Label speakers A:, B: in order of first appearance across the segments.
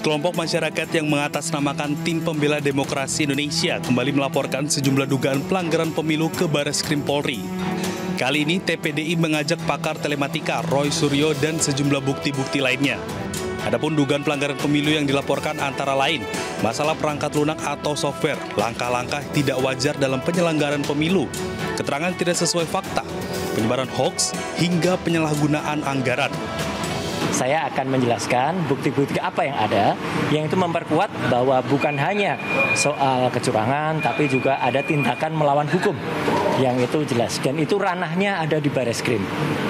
A: Sekelompok masyarakat yang mengatasnamakan Tim Pembela Demokrasi Indonesia kembali melaporkan sejumlah dugaan pelanggaran pemilu ke Baris Krim Polri. Kali ini TPDI mengajak pakar telematika Roy Suryo dan sejumlah bukti-bukti lainnya. Adapun dugaan pelanggaran pemilu yang dilaporkan antara lain masalah perangkat lunak atau software, langkah-langkah tidak wajar dalam penyelenggaraan
B: pemilu, keterangan tidak sesuai fakta, penyebaran hoax, hingga penyalahgunaan anggaran saya akan menjelaskan bukti-bukti apa yang ada yang itu memperkuat bahwa bukan hanya soal kecurangan tapi juga ada tindakan melawan hukum yang itu jelas dan itu ranahnya ada di baris krim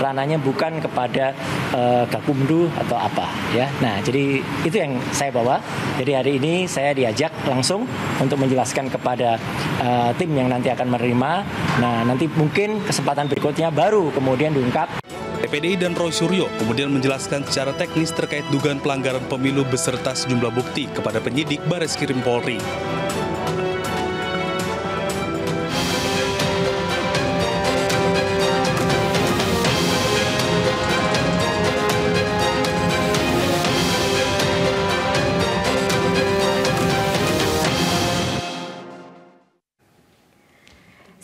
B: ranahnya bukan kepada uh, Gakumdu atau apa ya nah jadi itu yang saya bawa jadi hari ini saya diajak langsung untuk menjelaskan kepada uh, tim yang nanti akan menerima nah nanti mungkin kesempatan berikutnya baru kemudian diungkap
A: TPDI dan Roy Suryo kemudian menjelaskan secara teknis terkait dugaan pelanggaran pemilu beserta sejumlah bukti kepada penyidik Baris Krim Polri.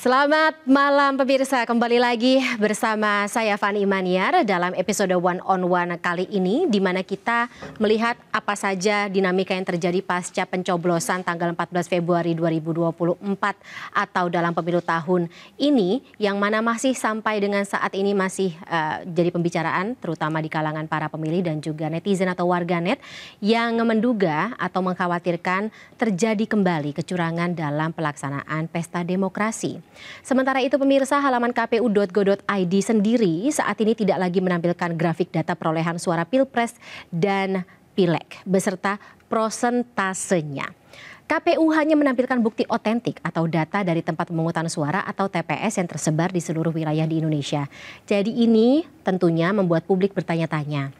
A: Selamat malam pemirsa, kembali lagi bersama saya Fani Imaniar dalam episode One on One kali ini di mana kita melihat apa saja dinamika yang terjadi pasca pencoblosan tanggal 14 Februari 2024 atau dalam pemilu tahun ini yang mana masih sampai dengan saat ini masih uh, jadi pembicaraan terutama di kalangan para pemilih dan juga netizen atau warganet yang menduga atau mengkhawatirkan terjadi kembali kecurangan dalam pelaksanaan pesta demokrasi. Sementara itu pemirsa halaman kpu.go.id sendiri saat ini tidak lagi menampilkan grafik data perolehan suara Pilpres dan pilek beserta prosentasenya. KPU hanya menampilkan bukti otentik atau data dari tempat pemungutan suara atau TPS yang tersebar di seluruh wilayah di Indonesia. Jadi ini tentunya membuat publik bertanya-tanya,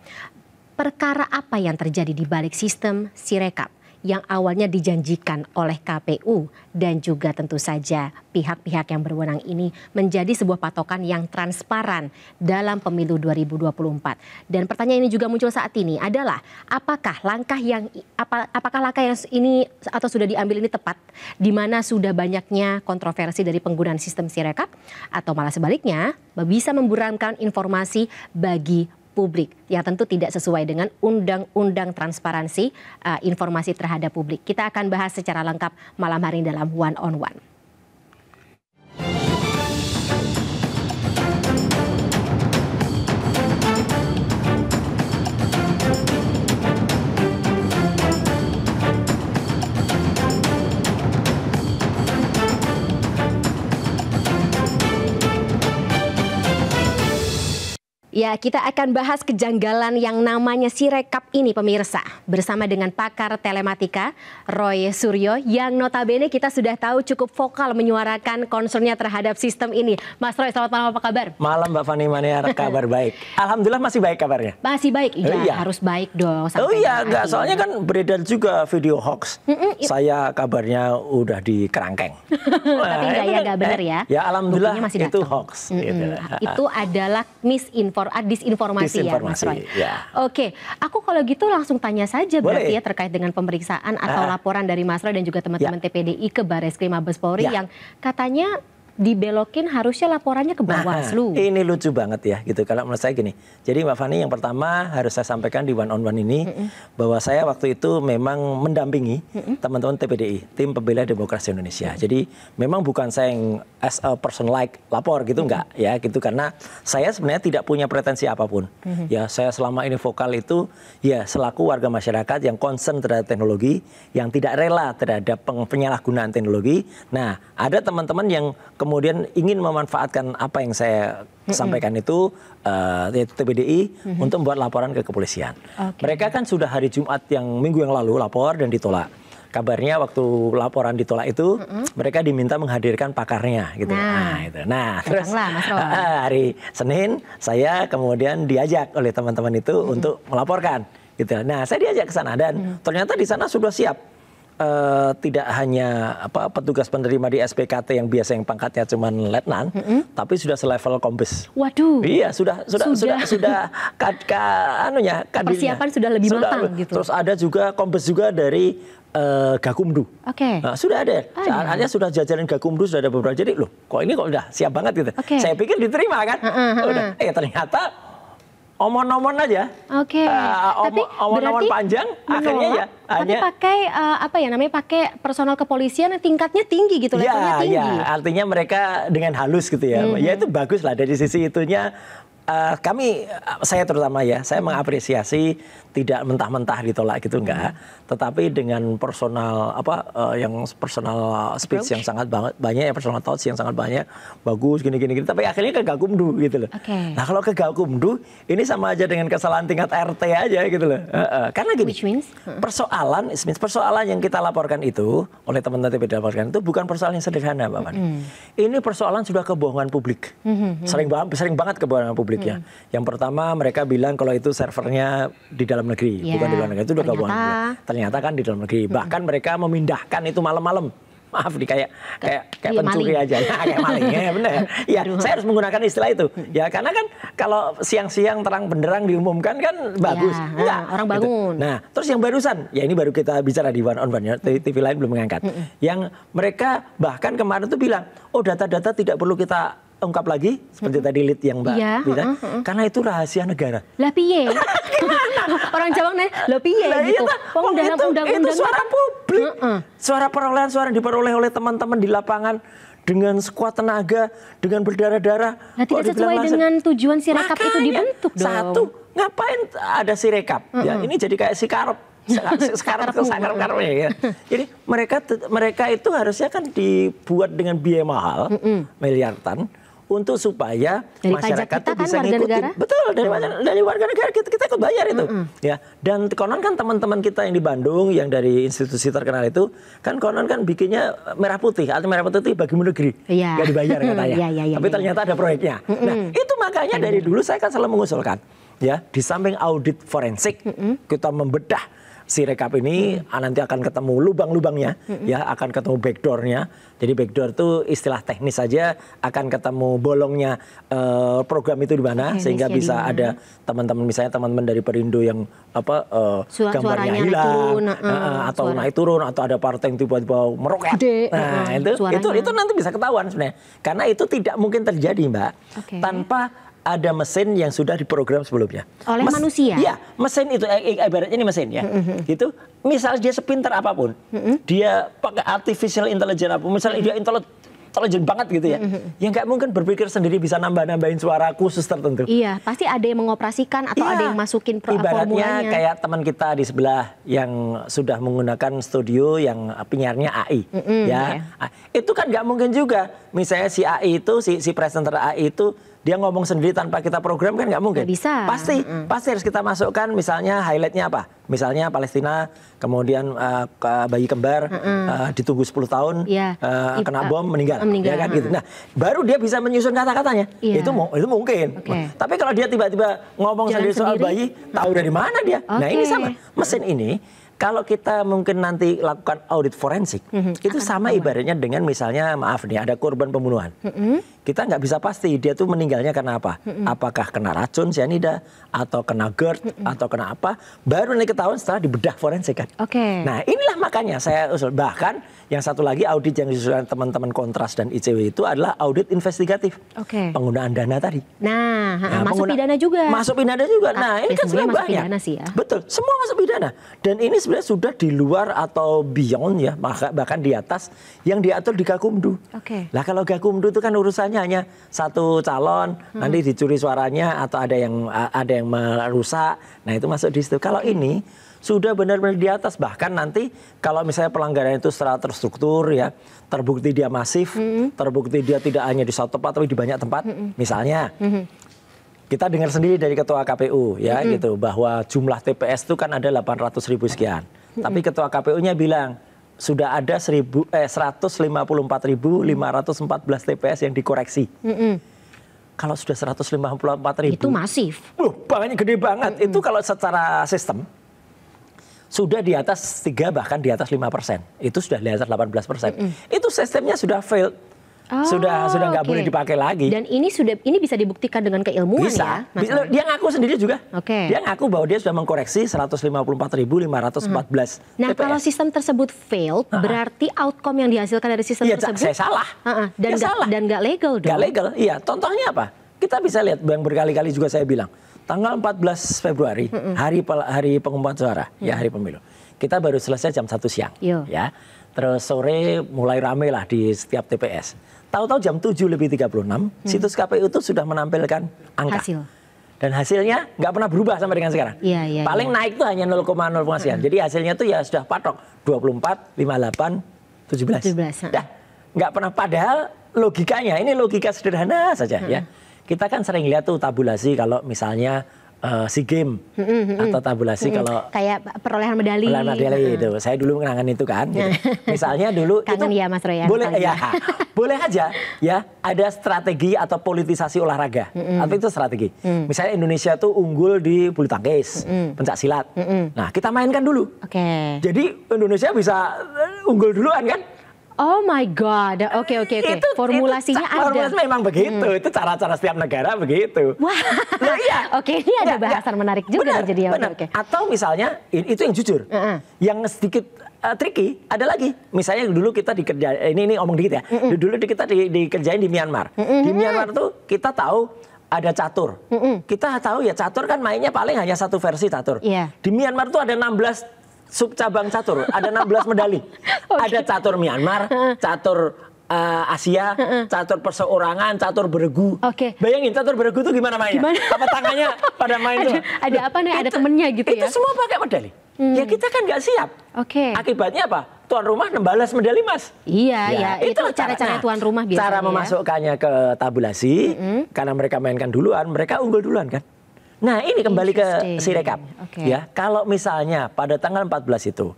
A: perkara apa yang terjadi di balik sistem Sirekap? yang awalnya dijanjikan oleh KPU dan juga tentu saja pihak-pihak yang berwenang ini menjadi sebuah patokan yang transparan dalam pemilu 2024. Dan pertanyaan ini juga muncul saat ini adalah apakah langkah yang apa, apakah langkah yang ini atau sudah diambil ini tepat di mana sudah banyaknya kontroversi dari penggunaan sistem Sirekap atau malah sebaliknya bisa memburamkan informasi bagi publik yang tentu tidak sesuai dengan undang-undang transparansi uh, informasi terhadap publik. Kita akan bahas secara lengkap malam hari dalam One on One. Ya, kita akan bahas kejanggalan yang namanya Sirekap ini pemirsa bersama dengan pakar telematika Roy Suryo yang notabene kita sudah tahu cukup vokal menyuarakan concernnya terhadap sistem ini. Mas Roy, selamat malam apa kabar?
B: Malam Mbak Fani Maniar, kabar baik. Alhamdulillah masih baik kabarnya.
A: Masih baik, iya, oh, iya. harus baik dong. oh iya, enggak, soalnya
B: kan beredar juga video hoax. Iya. Saya kabarnya udah di kerangkeng.
A: Tapi enggak ya, iya, kan, enggak benar eh, ya.
B: Ya Alhamdulillah itu hoax. Gitu. Itu
A: adalah misinformasi disinfor disinformasi, ah, disinformasi ya Mas Roy. Ya. Oke, aku kalau gitu langsung tanya saja Boleh. berarti ya terkait dengan pemeriksaan atau uh, laporan dari Mas Roy dan juga teman-teman ya. TPDI ke Baris Krim Mabes Polri ya. yang katanya dibelokin harusnya laporannya ke nah, Bawaslu.
B: Nah, ini lucu banget ya gitu. Kalau menurut saya gini. Jadi Mbak Fani yang pertama harus saya sampaikan di one on one ini mm -mm. bahwa saya waktu itu memang mendampingi teman-teman TPDI, tim pembela demokrasi Indonesia. Mm -mm. Jadi memang bukan saya yang as a person like lapor gitu mm enggak ya gitu karena saya sebenarnya tidak punya pretensi apapun. Mm -hmm. Ya saya selama ini vokal itu ya selaku warga masyarakat yang concern terhadap teknologi, yang tidak rela terhadap penyalahgunaan teknologi. Nah, ada teman-teman yang ke kemudian ingin memanfaatkan apa yang saya mm -hmm. sampaikan itu uh, yaitu TBDI mm -hmm. untuk membuat laporan ke kepolisian. Okay. Mereka kan sudah hari Jumat yang minggu yang lalu lapor dan ditolak kabarnya waktu laporan ditolak itu mm -hmm. mereka diminta menghadirkan pakarnya gitu. Nah, ah, gitu. nah itu. Nah, terus lah, hari Senin saya kemudian diajak oleh teman-teman itu mm -hmm. untuk melaporkan gitu. Nah, saya diajak ke sana dan mm -hmm. ternyata di sana sudah siap uh, tidak hanya apa petugas penerima di SPKT yang biasa yang pangkatnya cuma letnan, mm -hmm. tapi sudah selevel kombes. Waduh. Iya, sudah sudah sudah sudah, sudah kad, kad, anunya kadirnya. Persiapan sudah lebih sudah, matang gitu. Terus ada juga kombes juga dari uh, Gakumdu. Oke. Okay. Nah, sudah ada. Artinya sudah jajaran Gakumdu sudah ada beberapa. Jadi loh, kok ini kok udah siap banget gitu. Okay. Saya pikir diterima kan. Uh -huh. Udah. Eh ternyata omon-omon aja. Oke. Okay. Uh, eh, om, Tapi omon-omon panjang menolak, akhirnya ya tapi pakai
A: uh, apa ya namanya pakai personal kepolisian yang tingkatnya tinggi gitu ya, levelnya ya, tinggi. Ya,
B: artinya mereka dengan halus gitu ya. Mm -hmm. Ya itu bagus lah dari sisi itunya Uh, kami, saya terutama ya, saya mengapresiasi tidak mentah-mentah ditolak gitu enggak, hmm. tetapi dengan personal apa uh, yang personal speech Approach. yang sangat banget banyak, ya personal thoughts yang sangat banyak, bagus gini-gini, gini, tapi akhirnya kegakumdu gitu loh. Okay. Nah kalau kegakumdu ini sama aja dengan kesalahan tingkat RT aja gitu loh, uh, uh. karena gini, Which means? Hmm. persoalan, means persoalan yang kita laporkan itu oleh teman-teman tidak laporkan itu bukan persoalan yang sederhana, Bapak. Hmm. Ini persoalan sudah kebohongan publik, hmm. hmm sering, sering banget kebohongan publik publik ya. hmm. ya. Yang pertama mereka bilang kalau itu servernya di dalam negeri, yeah. bukan di luar negeri. Itu udah gabungan. Ternyata kan di dalam negeri. Hmm. Bahkan mereka memindahkan itu malam-malam maaf nih kayak kayak kayak iya, pencuri maling. aja ya kayak maling ya benar ya saya harus menggunakan istilah itu hmm. ya karena kan kalau siang-siang terang benderang diumumkan kan bagus ya, orang gitu. bangun gitu. nah terus yang barusan ya ini baru kita bicara di one on one ya TV lain belum mengangkat hmm. yang mereka bahkan kemarin tuh bilang oh data-data tidak perlu kita ungkap lagi seperti tadi lead yang Mbak ya, bilang, uh, uh, uh. karena itu rahasia negara.
A: Lah piye? Orang Jawa nanya, lah piye iya gitu. Wong dalam undang-undang itu suara
B: publik. Uh, uh. Suara perolehan suara diperoleh oleh teman-teman di lapangan dengan sekuat tenaga, dengan berdarah-darah. Nah, tidak sesuai laser. dengan tujuan sirekap itu dibentuk dong. Satu, ngapain ada sirekap? Uh, uh. Ya, ini jadi kayak si karep. sekarang ke sangar ya, ya. Jadi mereka mereka itu harusnya kan dibuat dengan biaya mahal, mm -mm. miliaran untuk supaya dari masyarakat itu kan bisa ngikutin. Betul, dari dari warga negara kita, kita ikut bayar itu. -hmm. Ya, dan konon kan teman-teman kita yang di Bandung yang dari institusi terkenal itu kan konon kan bikinnya merah putih atau merah putih bagi negeri. ya. Gak dibayar katanya. ya, ya, ya, Tapi ya, ternyata ya. ada proyeknya. -hmm. Nah, itu makanya dari dulu saya kan selalu mengusulkan ya di samping audit forensik mm -hmm. kita membedah si rekap ini hmm. nanti akan ketemu lubang-lubangnya hmm. ya akan ketemu backdoornya jadi backdoor itu istilah teknis saja akan ketemu bolongnya uh, program itu di mana okay, sehingga bisa dimana. ada teman-teman misalnya teman-teman dari Perindo yang apa uh, eh, Suara gambarnya hilang turun, uh, uh, atau suara. naik turun atau ada partai yang tiba-tiba meroket Gede, nah uh, itu itu itu nanti bisa ketahuan sebenarnya karena itu tidak mungkin terjadi mbak okay. tanpa ada mesin yang sudah diprogram sebelumnya. Oleh Mes manusia. Iya, mesin itu eh, eh, ibaratnya ini mesin ya. Mm-hmm. Itu misalnya dia sepintar apapun, mm-hmm. dia pakai artificial intelligence apa, misalnya mm-hmm. dia intelligent intelijen banget gitu ya. Mm-hmm. Yang nggak mungkin berpikir sendiri bisa nambah-nambahin suara khusus tertentu.
A: Iya, pasti ada yang mengoperasikan atau iya. ada yang masukin pro- Ibaratnya formulanya. kayak
B: teman kita di sebelah yang sudah menggunakan studio yang penyiarnya AI. Mm-hmm, ya. Iya. Ah, itu kan nggak mungkin juga. Misalnya si AI itu si si presenter AI itu dia ngomong sendiri tanpa kita program kan nggak mungkin. Gak bisa. Pasti, mm -hmm. pasti harus kita masukkan misalnya highlightnya apa? Misalnya Palestina, kemudian uh, bayi kembar mm -hmm. uh, ditunggu 10 tahun, yeah. Iya. uh, kena bom meninggal, eh, meninggal. ya kan mm -hmm. gitu. Nah, baru dia bisa menyusun kata-katanya. Yeah. Itu itu mungkin. Okay. Tapi kalau dia tiba-tiba ngomong sendiri, sendiri soal bayi, tahu dari mana dia? Okay. Nah, ini sama. Mesin ini kalau kita mungkin nanti lakukan audit forensik, mm -hmm. itu Akan sama ibaratnya dengan misalnya maaf nih ada korban pembunuhan. Mm -hmm kita nggak bisa pasti dia tuh meninggalnya karena apa. Mm -mm. Apakah kena racun cyanida atau kena GERD mm -mm. atau kena apa? Baru nanti ketahuan setelah dibedah forensik kan. Oke. Okay. Nah inilah makanya saya usul bahkan yang satu lagi audit yang disusulkan teman-teman kontras dan ICW itu adalah audit investigatif. Oke. Okay. Penggunaan dana tadi. Nah, nah masuk pengguna, pidana juga. Masuk pidana juga. Ah, nah ini kan sebenarnya masuk banyak. Pidana sih ya. Betul, semua masuk pidana. Dan ini sebenarnya sudah di luar atau beyond ya, bahkan di atas yang diatur di Gakumdu. Oke. Okay. Lah kalau Gakumdu itu kan urusannya misalnya hanya satu calon hmm. nanti dicuri suaranya atau ada yang ada yang merusak. Nah, itu masuk di situ. Kalau ini sudah benar-benar di atas bahkan nanti kalau misalnya pelanggaran itu secara terstruktur ya terbukti dia masif, hmm. terbukti dia tidak hanya di satu tempat tapi di banyak tempat. Hmm. Misalnya hmm kita dengar sendiri dari ketua KPU ya mm -hmm. gitu bahwa jumlah TPS itu kan ada 800 ribu sekian. Mm -hmm. Tapi ketua KPU-nya bilang sudah ada 1000 eh 154.514 TPS yang dikoreksi. Mm -mm. Kalau sudah 154.000 itu masif. Loh, bangannya gede banget. Mm -hmm. Itu kalau secara sistem sudah di atas 3 bahkan di atas 5%. Itu sudah di atas 18%. Mm -hmm. Itu sistemnya sudah fail sudah oh, sudah nggak okay. boleh dipakai lagi. Dan
A: ini sudah ini bisa dibuktikan dengan keilmuan bisa. ya. Bisa. Dia
B: ngaku sendiri juga. Oke. Okay. Dia ngaku bahwa dia sudah mengkoreksi 154.514. Hmm. Nah,
A: TPS. kalau sistem tersebut fail, uh -huh. berarti outcome yang dihasilkan dari sistem ya, tersebut saya salah. Uh -huh. Dan ya, gak, salah. dan nggak
B: legal dong. Gak legal. Iya, contohnya apa? Kita bisa lihat yang berkali-kali juga saya bilang. Tanggal 14 Februari, mm -mm. hari hari pengumuman suara, mm. ya hmm. hari pemilu. Kita baru selesai jam 1 siang, Yo. Iya. ya. Terus sore mulai rame lah di setiap TPS Tahu-tahu jam 7 lebih 36, hmm. situs KPU itu sudah menampilkan angka. Hasil. Dan hasilnya nggak pernah berubah sampai dengan sekarang. Ya, ya, Paling ya. naik tuh hanya 0,0 Hmm. Jadi hasilnya tuh ya sudah patok 24, 58, 17. 17. Dah, nggak pernah padahal logikanya ini logika sederhana saja hmm. ya. Kita kan sering lihat tuh tabulasi kalau misalnya uh, eh, sea game hmm, hmm, hmm, atau tabulasi kalau
A: kayak perolehan medali. Perolehan medali hmm. itu.
B: Saya dulu kenangan itu kan. Gitu. Nah. Misalnya dulu Kangen
A: itu ya Mas Roy Boleh ya.
B: boleh aja ya ada strategi atau politisasi olahraga. Hmm, atau itu strategi. Mm. Misalnya Indonesia tuh unggul di bulu tangkis, hmm. pencak silat. Hmm, hmm. Nah, kita mainkan dulu. Oke. Okay. Jadi Indonesia bisa eh, unggul duluan kan?
A: Oh my God, oke okay, oke okay, oke. Okay. Formulasinya itu, ada. Formulasi memang begitu, hmm.
B: itu cara-cara setiap negara begitu. Wah, nah, iya. oke ini ada ya, bahasan ya. menarik juga benar, jadi ya. Oke. Okay. Atau misalnya itu yang jujur, uh -uh. yang sedikit uh, tricky ada lagi. Misalnya dulu kita dikerja, ini ini omong dikit ya. Mm -mm. Dulu kita di, dikerjain di Myanmar. Mm -mm. Di Myanmar tuh kita tahu ada catur. Mm -mm. Kita tahu ya catur kan mainnya paling hanya satu versi catur. Yeah. Di Myanmar tuh ada 16 sub cabang catur ada 16 medali. okay. Ada catur Myanmar, catur uh, Asia, catur perseorangan, catur beregu. Oke. Okay. Bayangin catur beregu itu gimana mainnya? Gimana? Apa tangannya pada main itu Ada apa nih? ada temennya gitu itu ya? Itu semua pakai medali. Ya hmm. Ya kita kan nggak siap. Oke. Okay. Akibatnya apa? Tuan rumah nembalas medali emas. Iya, ya, ya. itu cara-cara nah, tuan rumah biasanya. Cara ya. memasukkannya ya? ke tabulasi, mm -hmm. karena mereka mainkan duluan, mereka unggul duluan kan. Nah, ini kembali ke sirekap. Okay. Ya, kalau misalnya pada tanggal 14 itu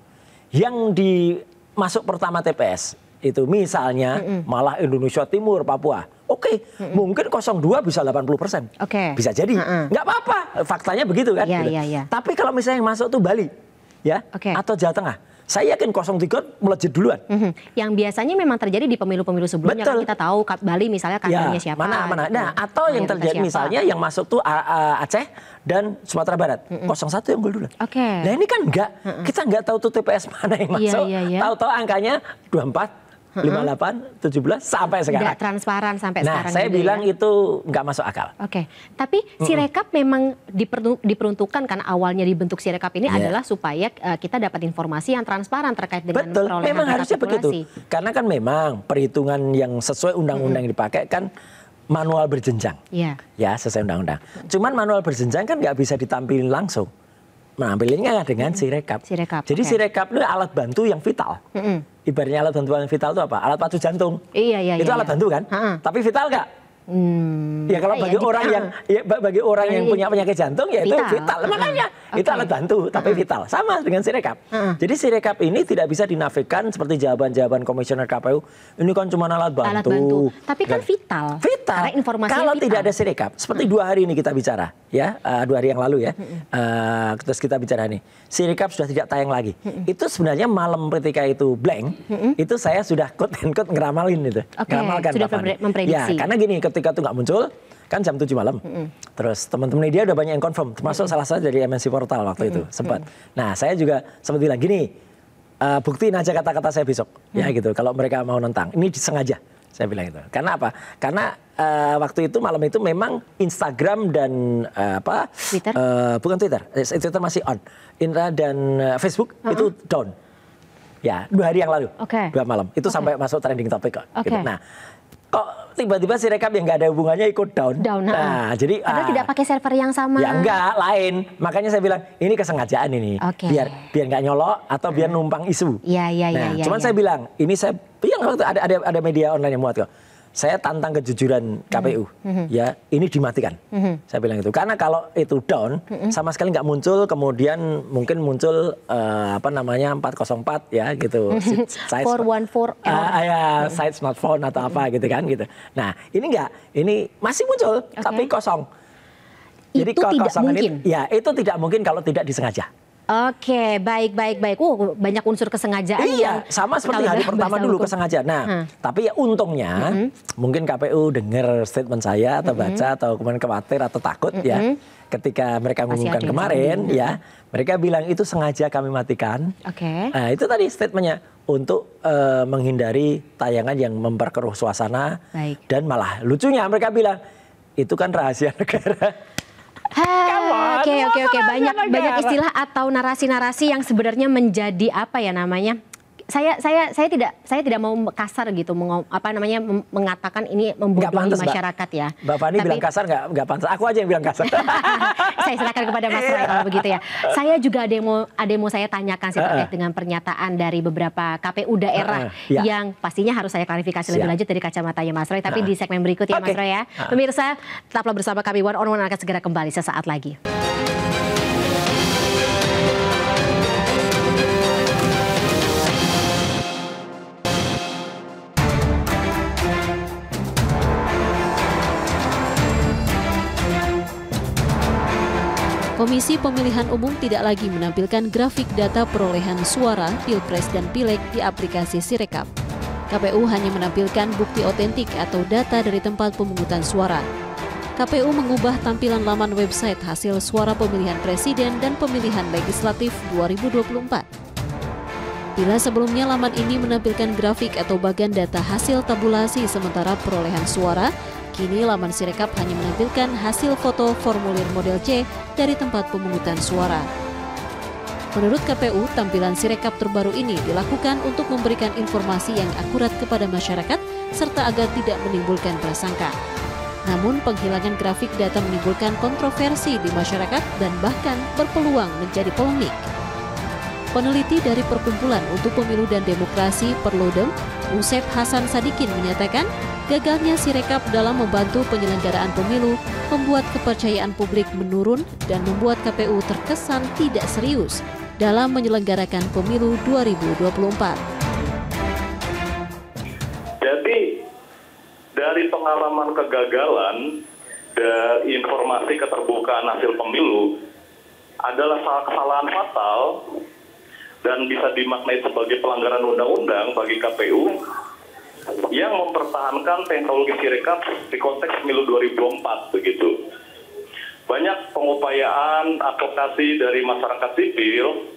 B: yang dimasuk pertama TPS itu misalnya mm -mm. malah Indonesia Timur, Papua. Oke, okay, mm -mm. mungkin 02 bisa 80 persen.
C: Oke. Okay. Bisa jadi. Mm -mm.
B: Nggak apa-apa, faktanya begitu kan. Yeah, gitu. yeah, yeah. Tapi kalau misalnya yang masuk tuh Bali, ya, okay. atau Jawa Tengah, saya yakin 03 melejit duluan.
A: Mm -hmm. Yang biasanya memang terjadi di pemilu-pemilu sebelumnya kan Betul. kan kita tahu Bali misalnya kandidatnya ya, siapa. Mana mana. Nah, nah atau yang terjadi siapa. misalnya
B: yang masuk tuh Aceh dan Sumatera Barat. Mm -hmm. 01 yang gue duluan. Oke. Okay. Nah, ini kan enggak mm -hmm. kita enggak tahu tuh TPS mana yang iya, masuk. Yeah, yeah, yeah. Tahu-tahu angkanya 24 58, 17 sampai sekarang. Tidak
A: transparan sampai nah, sekarang. Nah, saya juga gitu ya. bilang itu
B: nggak masuk akal. Oke,
A: okay. tapi Sirekap mm -mm. memang diperuntukkan kan awalnya dibentuk Sirekap ini yeah. adalah supaya uh, kita dapat informasi yang transparan terkait
B: dengan Betul, perolehan memang harusnya begitu. Karena kan memang perhitungan yang sesuai undang-undang mm -hmm. dipakai kan manual berjenjang. Yeah. Ya, sesuai undang-undang. Cuman manual berjenjang kan nggak bisa ditampilin langsung menampilinnya dengan hmm. sirekap. sirekap. Jadi okay. sirekap itu alat bantu yang vital. Mm -hmm. Ibaratnya alat bantu yang vital itu apa? Alat pacu jantung. Iya iya. Itu iya, alat iya. bantu kan? Ha -ha. Tapi vital nggak? Hmm. Ya kalau ya, bagi ya, orang yang ya, bagi orang yang punya penyakit jantung ya itu vital. vital. Makanya okay. itu alat bantu tapi vital. Sama dengan Sirekap. Uh -huh. Jadi Sirekap ini tidak bisa dinafikan seperti jawaban-jawaban komisioner KPU. Ini kan cuma alat bantu. Alat bantu. Tapi kan vital. Vital. Karena informasi Kalau vital. tidak ada Sirekap, seperti dua hari ini kita bicara ya uh, dua hari yang lalu ya uh, terus kita bicara nih Sirikap sudah tidak tayang lagi itu sebenarnya malam ketika itu blank itu saya sudah quote and quote ngeramalin itu okay. ngeramalkan sudah memprediksi ya karena gini ketika itu nggak muncul kan jam tujuh malam terus teman-teman dia udah banyak yang confirm termasuk salah satu dari MNC portal waktu hmm itu sempat nah saya juga sempat bilang gini uh, buktiin aja kata-kata saya besok ya gitu kalau mereka mau nentang ini disengaja saya bilang itu karena apa karena uh, waktu itu malam itu memang Instagram dan uh, apa? Twitter. Uh, bukan Twitter. Twitter masih on. Indra dan uh, Facebook uh -huh. itu down. Ya, dua hari yang lalu. Okay. Dua malam. Itu okay. sampai masuk trending topic kok. Okay. Gitu. Nah, kok tiba-tiba si rekap yang nggak ada hubungannya ikut down. Down. Nah, nah jadi padahal ah,
A: tidak pakai server yang sama. Ya enggak,
B: lain. Makanya saya bilang ini kesengajaan ini. Okay. Biar biar nggak nyolok atau biar numpang isu. Iya,
C: iya, ya, cuman ya. saya
B: bilang ini saya bilang waktu ada ada ada media online yang muat kok saya tantang kejujuran KPU. Mm-hmm. Ya, ini dimatikan. Mm-hmm. Saya bilang itu. Karena kalau itu down mm-hmm. sama sekali nggak muncul, kemudian mungkin muncul uh, apa namanya 404 ya gitu. Mm-hmm. 414 uh, ah, ah, ya, mm-hmm. side smartphone atau mm-hmm. apa gitu kan gitu. Nah, ini nggak, ini masih muncul okay. tapi kosong. Jadi itu tidak mungkin. Ini, ya, itu tidak mungkin kalau tidak disengaja.
A: Oke, baik, baik, baik. Uh, banyak unsur kesengajaan. Iya, sama seperti hari pertama dulu hukum.
B: kesengajaan. Nah, hmm. tapi ya untungnya hmm. mungkin KPU dengar statement saya atau baca atau kemarin khawatir atau takut hmm. ya ketika mereka mengumumkan kemarin hmm. ya mereka bilang itu sengaja kami matikan. Oke. Okay. Nah, itu tadi statementnya untuk uh, menghindari tayangan yang memperkeruh suasana baik. dan malah lucunya mereka bilang itu kan rahasia negara.
C: Ah, oke
A: oke oke banyak banyak istilah atau narasi-narasi yang sebenarnya menjadi apa ya namanya saya saya saya tidak saya tidak mau kasar gitu meng, apa namanya mengatakan ini membuat masyarakat
B: ya. Mbak Fani Tapi, bilang kasar nggak nggak pantas. Aku aja yang bilang kasar.
A: saya serahkan kepada Mas Roy kalau begitu ya. Saya juga ada yang mau ada yang mau saya tanyakan sih terkait dengan pernyataan dari beberapa KPU daerah ya. yang pastinya harus saya klarifikasi lebih lanjut dari kacamatanya Mas Roy. Tapi di segmen berikut ya okay. Mas Roy ya. Pemirsa tetaplah bersama kami One on One akan segera kembali sesaat lagi.
C: Komisi Pemilihan Umum tidak lagi menampilkan grafik data perolehan suara Pilpres dan Pileg di aplikasi Sirekap. KPU hanya menampilkan bukti otentik atau data dari tempat pemungutan suara. KPU mengubah tampilan laman website hasil suara pemilihan presiden dan pemilihan legislatif 2024. Bila sebelumnya laman ini menampilkan grafik atau bagian data hasil tabulasi sementara perolehan suara, Kini laman Sirekap hanya menampilkan hasil foto formulir model C dari tempat pemungutan suara. Menurut KPU, tampilan Sirekap terbaru ini dilakukan untuk memberikan informasi yang akurat kepada masyarakat serta agar tidak menimbulkan prasangka. Namun, penghilangan grafik data menimbulkan kontroversi di masyarakat dan bahkan berpeluang menjadi polemik. Peneliti dari Perkumpulan untuk Pemilu dan Demokrasi Perludem, Usep Hasan Sadikin menyatakan Gagalnya Sirekap dalam membantu penyelenggaraan pemilu membuat kepercayaan publik menurun dan membuat KPU terkesan tidak serius dalam menyelenggarakan pemilu 2024. Jadi dari pengalaman
A: kegagalan dan informasi keterbukaan hasil pemilu adalah kesalahan fatal dan bisa dimaknai sebagai pelanggaran undang-undang bagi KPU yang mempertahankan teknologi sirekap di konteks pemilu 2004 begitu. Banyak pengupayaan advokasi dari masyarakat sipil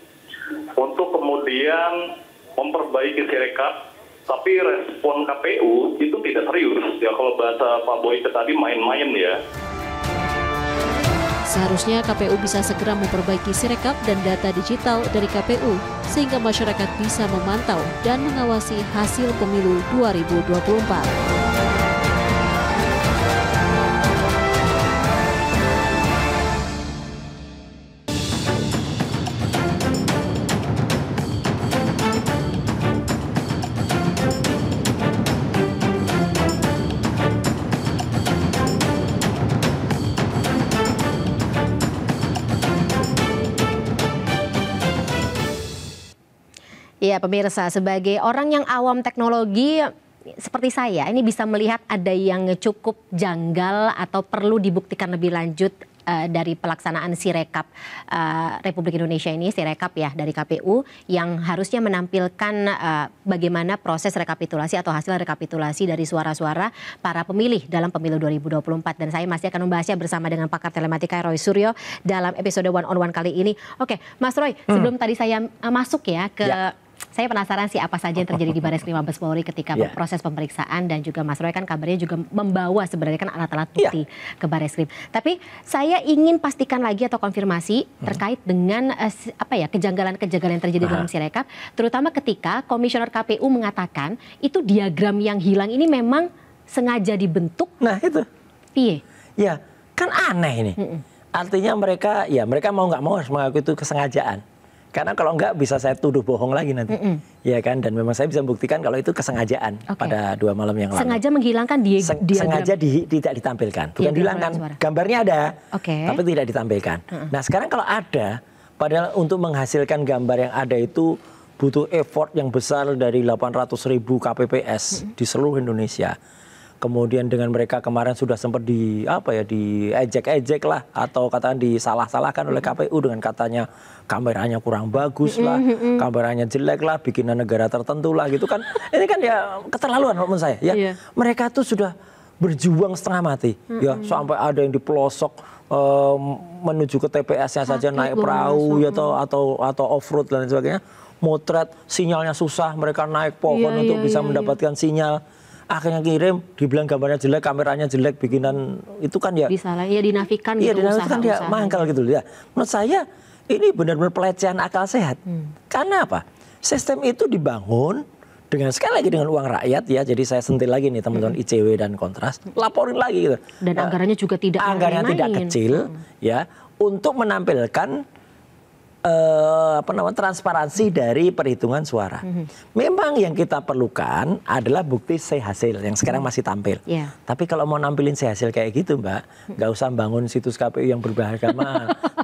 A: untuk kemudian memperbaiki sirekap tapi respon KPU itu tidak serius ya kalau bahasa Pak Boy tadi main-main ya.
C: Seharusnya KPU bisa segera memperbaiki sirekap dan data digital dari KPU sehingga masyarakat bisa memantau dan mengawasi hasil pemilu 2024.
A: Iya pemirsa, sebagai orang yang awam teknologi seperti saya ini bisa melihat ada yang cukup janggal atau perlu dibuktikan lebih lanjut eh, dari pelaksanaan Sirekap uh, Republik Indonesia ini Sirekap ya dari KPU yang harusnya menampilkan uh, bagaimana proses rekapitulasi atau hasil rekapitulasi dari suara-suara para pemilih dalam pemilu 2024 dan saya masih akan membahasnya bersama dengan pakar telematika Roy Suryo dalam episode One on One kali ini. Oke, Mas Roy, hmm. sebelum tadi saya masuk ya ke ya saya penasaran sih apa saja yang terjadi di Baris Krim Mabes Polri ketika yeah. proses pemeriksaan dan juga Mas Roy kan kabarnya juga membawa sebenarnya kan alat-alat iya. bukti yeah. ke Baris Krim. Tapi saya ingin pastikan lagi atau konfirmasi hmm. terkait dengan uh, apa ya kejanggalan-kejanggalan yang terjadi Aha. dalam Sirekap, terutama ketika Komisioner KPU mengatakan itu diagram yang hilang ini memang sengaja dibentuk.
B: Nah itu. Iya. Ya kan aneh ini. Mm -mm. Artinya mereka ya mereka mau nggak mau harus mengakui itu kesengajaan. Karena kalau enggak bisa saya tuduh bohong lagi nanti. Mm -mm. Ya kan dan memang saya bisa membuktikan kalau itu kesengajaan okay. pada dua malam yang lalu. Sengaja
A: menghilangkan dia Seng diagram. sengaja
B: di tidak ditampilkan. Iya, Bukan dihilangkan, gambarnya ada. Okay. Tapi tidak ditampilkan. Mm -mm. Nah, sekarang kalau ada padahal untuk menghasilkan gambar yang ada itu butuh effort yang besar dari 800 ribu KPPS mm -mm. di seluruh Indonesia kemudian dengan mereka kemarin sudah sempat di apa ya di ejek ejek lah atau katakan disalah-salahkan oleh KPU dengan katanya kameranya kurang bagus lah, mm-hmm, mm-hmm. kameranya jelek lah, bikinan negara tertentu lah gitu kan. Ini kan ya keterlaluan menurut saya ya. iya. Mereka tuh sudah berjuang setengah mati mm-hmm. ya sampai ada yang dipelosok um, menuju ke TPS-nya saja naik perahu ya atau atau atau off road dan sebagainya motret sinyalnya susah mereka naik pohon yeah, untuk yeah, bisa iya, iya. mendapatkan sinyal akhirnya kirim dibilang gambarnya jelek kameranya jelek bikinan itu kan ya
A: disalah ya dinafikan iya gitu, dinafikan usaha, dia usaha. mangkal
B: gitu ya menurut saya ini benar-benar pelecehan akal sehat hmm. karena apa sistem itu dibangun dengan sekali lagi dengan uang rakyat ya jadi saya sentil lagi nih teman-teman hmm. ICW dan Kontras laporin lagi gitu dan nah, anggarannya juga tidak anggarannya tidak kecil hmm. ya untuk menampilkan eh, apa namanya transparansi dari perhitungan suara. Mm -hmm. Memang yang kita perlukan adalah bukti C yang sekarang mhm. masih tampil. Yeah. Tapi kalau mau nampilin C kayak gitu, Mbak, mhm. nggak usah bangun situs KPU yang berbahaya.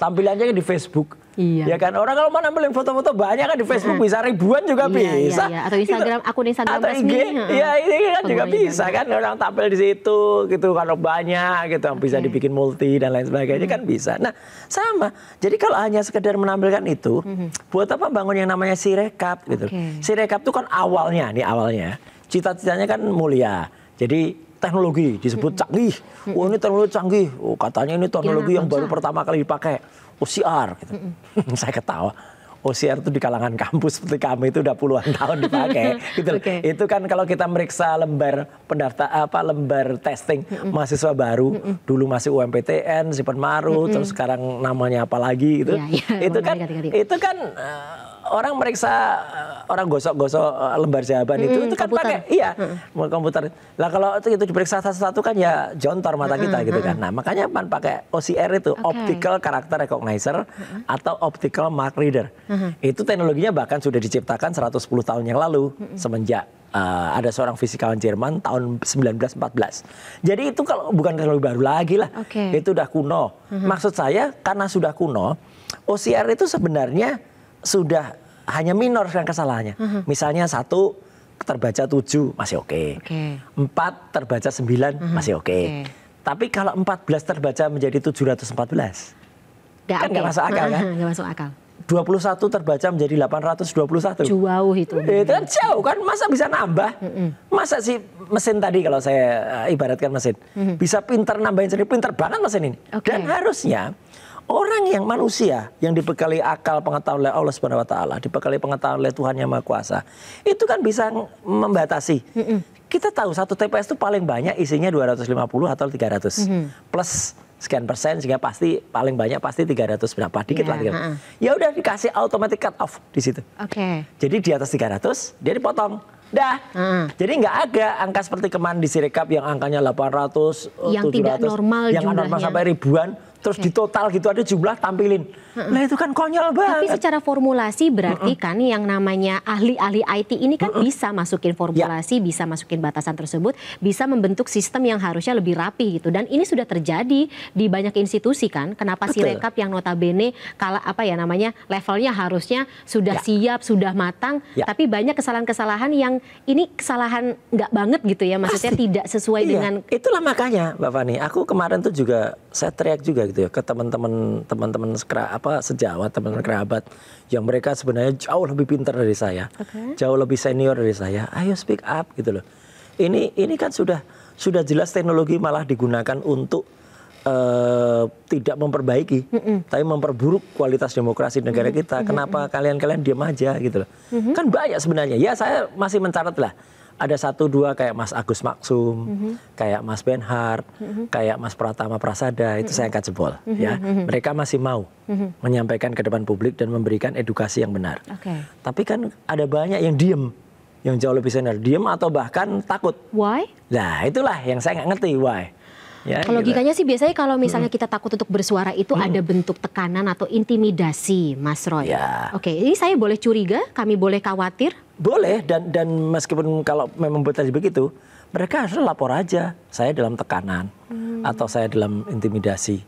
B: tampilannya di Facebook Iya. Ya kan orang kalau mau beli foto-foto banyak kan di Facebook bisa ribuan juga iya, iya bisa. Iya, iya.
A: Atau Instagram gitu. akun Instagram Atau IG Iya, ini kan juga bisa gitu. kan orang
B: tampil di situ gitu kalau banyak gitu yang bisa iya. dibikin multi dan lain sebagainya hmm. kan bisa. Nah, sama. Jadi kalau hanya sekedar menampilkan itu, hmm. buat apa bangun yang namanya sirekap gitu. Okay. Sirekap itu kan awalnya nih awalnya. Cita-citanya kan mulia. Jadi teknologi disebut hmm. canggih. oh, ini hmm. teknologi canggih. Oh, katanya ini teknologi yang baru pertama kali dipakai OCR gitu. Mm hmm saya ketawa. OCR itu di kalangan kampus seperti kami itu udah puluhan tahun dipakai. gitu. Okay. Itu kan kalau kita meriksa lembar pendaftar apa lembar testing mm hmm mahasiswa baru, mm hmm dulu masih UMPTN, Sipen Maru, mm hmm terus sekarang namanya apa lagi gitu. Yeah, yeah. Kan itu, kan, itu kan itu kan orang meriksa eh, orang gosok-gosok eh, lembar jawaban itu itu hmm, itu kan pakai iya hmm. komputer. Lah kalau itu itu diperiksa satu-satu kan ya jontor mata hmm, kita hmm, gitu hmm, kan. Hmm. Nah, makanya pan pakai OCR itu okay. optical character recognizer hmm. atau optical mark reader. Hmm. Itu teknologinya bahkan sudah diciptakan 110 tahun yang lalu hmm. semenjak uh, ada seorang fisikawan Jerman tahun 1914. Jadi itu kalau bukan terlalu baru lagi lah, okay. itu udah kuno. Uh -huh. Maksud saya karena sudah kuno, OCR itu sebenarnya sudah hanya minor yang kesalahannya. Uh mm-hmm. -huh. Misalnya satu terbaca tujuh masih oke. Okay. Okay. Empat terbaca sembilan uh mm-hmm. -huh. masih oke. Okay. Okay. Tapi kalau empat belas terbaca menjadi tujuh ratus empat belas. Kan nggak okay. masuk akal mm-hmm. kan? Nggak masuk akal. 21 terbaca menjadi 821.
A: Jauh itu. Itu kan
B: jauh kan masa bisa nambah? Mm -mm. Masa sih mesin tadi kalau saya eh, ibaratkan mesin mm -hmm. bisa pinter nambahin sendiri pinter banget mesin ini. Okay. Dan harusnya Orang yang manusia yang dibekali akal pengetahuan oleh Allah Subhanahu wa taala, dibekali pengetahuan oleh Tuhan yang Maha Kuasa, itu kan bisa membatasi. Mm -mm. Kita tahu satu TPS itu paling banyak isinya 250 atau 300. Mm -hmm. Plus sekian persen sehingga pasti paling banyak pasti 300 berapa dikit yeah, lah Uh -uh. Ya udah dikasih automatic cut off di situ. Oke. Okay. Jadi di atas 300 dia dipotong. Dah. Jadi nggak ada angka seperti kemarin di Sirekap yang angkanya 800, yang 700, tidak normal yang normal sampai ribuan terus di total gitu ada jumlah tampilin.
C: Hmm.
A: Nah itu kan konyol banget. Tapi secara formulasi berarti hmm. kan yang namanya ahli-ahli IT ini kan hmm. bisa masukin ya. formulasi, ya. bisa masukin batasan tersebut, bisa membentuk sistem yang harusnya lebih rapi gitu. Dan ini sudah terjadi di banyak institusi kan. Kenapa Betul. rekap yang notabene kala apa ya namanya levelnya harusnya sudah ya. siap, sudah matang, ya. tapi banyak kesalahan-kesalahan yang ini kesalahan nggak banget gitu ya, maksudnya Pasti. tidak sesuai iya. dengan.
B: Itulah makanya, Mbak Fani. Aku kemarin tuh juga saya teriak juga gitu gitu ya ke teman-teman teman-teman apa sejawat teman-teman hmm. kerabat yang mereka sebenarnya jauh lebih pintar dari saya okay. jauh lebih senior dari saya ayo speak up gitu loh ini ini kan sudah sudah jelas teknologi malah digunakan untuk uh, tidak memperbaiki mm -mm. tapi memperburuk kualitas demokrasi negara mm -mm. kita kenapa kalian-kalian diam aja gitu loh mm hmm kan banyak sebenarnya ya saya masih mencatat lah ada satu dua kayak Mas Agus Maksum, mm -hmm. kayak Mas Benhard, mm -hmm. kayak Mas Pratama Prasada itu mm -hmm. saya angkat jebol mm -hmm. ya. Mhm, mhm. Mereka masih mau mm -hmm. menyampaikan ke depan publik dan memberikan edukasi yang benar. Okay. Tapi kan ada banyak yang diem yang jauh lebih senior, diem atau bahkan takut. Why? Nah, itulah yang saya nggak ngerti why. Ya, kalau ya, logikanya
A: sih biasanya kalau misalnya kita takut untuk bersuara itu hmm. ada bentuk tekanan atau intimidasi, Mas Roy. Ya. Oke, ini saya boleh curiga, kami boleh khawatir?
B: Boleh dan dan meskipun kalau memang bertanya begitu, mereka harus lapor aja. Saya dalam tekanan hmm. atau saya dalam intimidasi.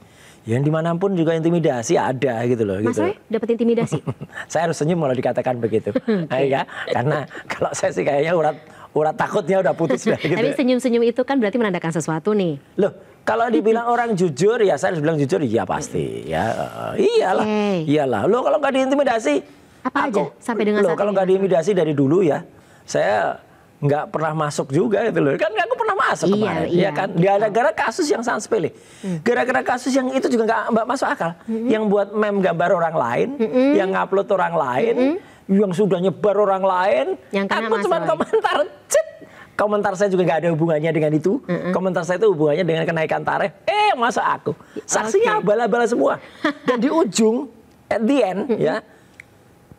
B: Yang dimanapun juga intimidasi ada gitu loh. Mas gitu. Roy dapat intimidasi? saya harus senyum kalau dikatakan begitu. okay. ya, karena kalau saya sih kayaknya urat urat takutnya udah putus. gitu. Tapi
A: senyum-senyum itu kan berarti menandakan sesuatu nih.
B: Loh kalau dibilang orang jujur ya saya harus bilang jujur ya pasti ya uh, iyalah okay. iyalah. Lo kalau nggak diintimidasi apa aku, aja sampai dengan lo kalau nggak diintimidasi dari dulu ya saya nggak pernah masuk juga gitu loh. Kan aku pernah masuk iya, kemarin. Ya iya, ya kan? Gara-gara kasus yang sangat sepele. Hmm. Gara-gara kasus yang itu juga nggak masuk akal. hmm Yang buat mem gambar orang lain, hmm yang ngupload orang lain, hmm yang sudah nyebar orang lain. Yang aku cuma komentar cet komentar saya juga nggak ada hubungannya dengan itu. Mm -mm. Komentar saya itu hubungannya dengan kenaikan tarif. Eh, masa aku? Ya, Saksinya okay. bala semua. Dan di ujung, at the end, mm -mm. ya,